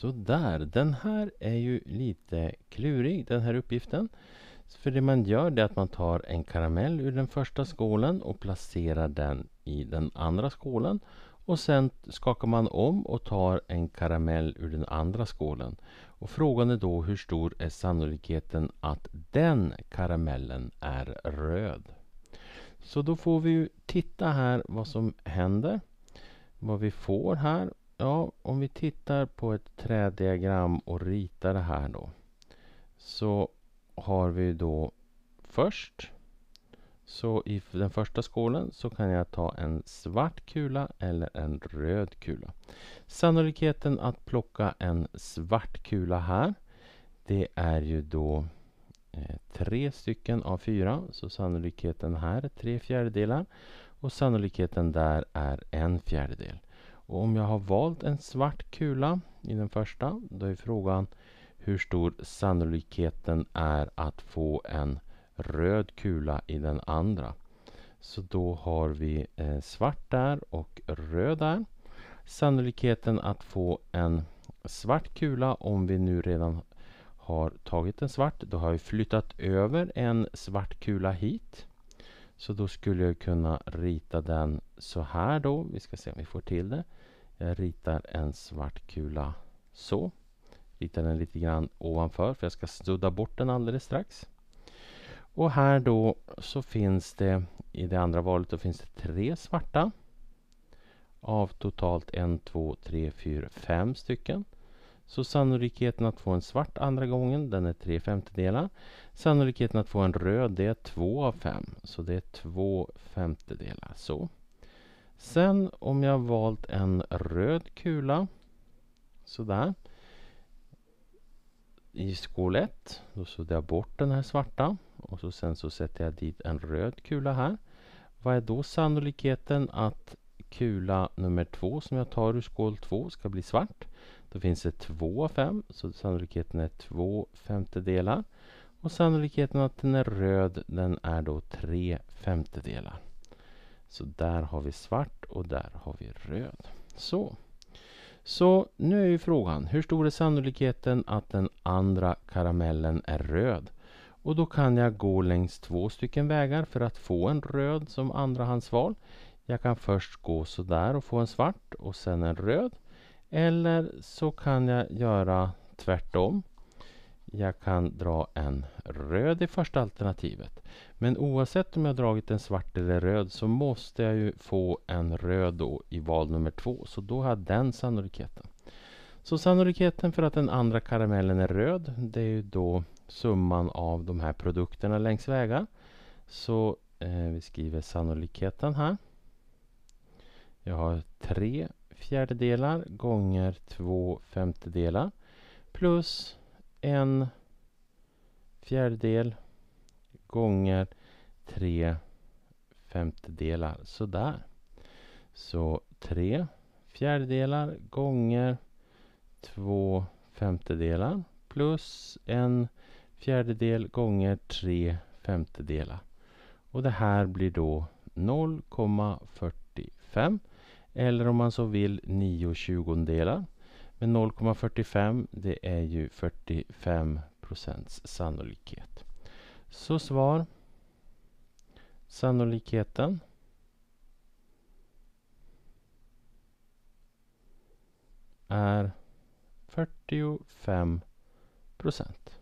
Sådär, den här är ju lite klurig den här uppgiften. För det man gör är att man tar en karamell ur den första skålen och placerar den i den andra skålen. Och sen skakar man om och tar en karamell ur den andra skålen. Och frågan är då hur stor är sannolikheten att den karamellen är röd? Så då får vi titta här vad som händer. Vad vi får här Ja, om vi tittar på ett trädiagram och ritar det här då. Så har vi då först. Så i den första skålen så kan jag ta en svart kula eller en röd kula. Sannolikheten att plocka en svart kula här. Det är ju då eh, tre stycken av fyra. Så sannolikheten här är tre fjärdedelar. Och sannolikheten där är en fjärdedel. Och om jag har valt en svart kula i den första, då är frågan hur stor sannolikheten är att få en röd kula i den andra. Så då har vi eh, svart där och röd där. Sannolikheten att få en svart kula, om vi nu redan har tagit en svart, då har vi flyttat över en svart kula hit. Så då skulle jag kunna rita den så här då. Vi ska se om vi får till det. Jag ritar en svart kula så. Ritar den lite grann ovanför för jag ska sudda bort den alldeles strax. Och här då så finns det i det andra valet då finns det tre svarta. Av totalt en, två, tre, fyra, fem stycken. Så sannolikheten att få en svart andra gången, den är 3 femtedelar. Sannolikheten att få en röd, det är 2 av 5. Så det är 2 femtedelar. Så. Sen om jag valt en röd kula, sådär. I skål 1, då suddar jag bort den här svarta. Och så sen så sätter jag dit en röd kula här. Vad är då sannolikheten att kula nummer 2 som jag tar ur skål 2 ska bli svart? Då finns det två fem, så sannolikheten är två femtedelar. Och sannolikheten att den är röd, den är då tre femtedelar. Så där har vi svart och där har vi röd. Så. Så nu är ju frågan, hur stor är sannolikheten att den andra karamellen är röd? Och då kan jag gå längs två stycken vägar för att få en röd som andrahandsval. Jag kan först gå sådär och få en svart och sen en röd. Eller så kan jag göra tvärtom. Jag kan dra en röd i första alternativet. Men oavsett om jag dragit en svart eller röd så måste jag ju få en röd då i val nummer två. Så då har jag den sannolikheten. Så sannolikheten för att den andra karamellen är röd det är ju då summan av de här produkterna längs vägar. Så eh, vi skriver sannolikheten här. Jag har 3 fjärdedelar gånger två femtedelar plus en fjärdedel gånger tre femtedelar. Sådär. Så tre fjärdedelar gånger två femtedelar plus en fjärdedel gånger tre femtedelar. Och det här blir då 0,45 eller om man så vill 9 tjugondelar. Men 0,45 det är ju 45 procents sannolikhet. Så svar sannolikheten är 45 procent.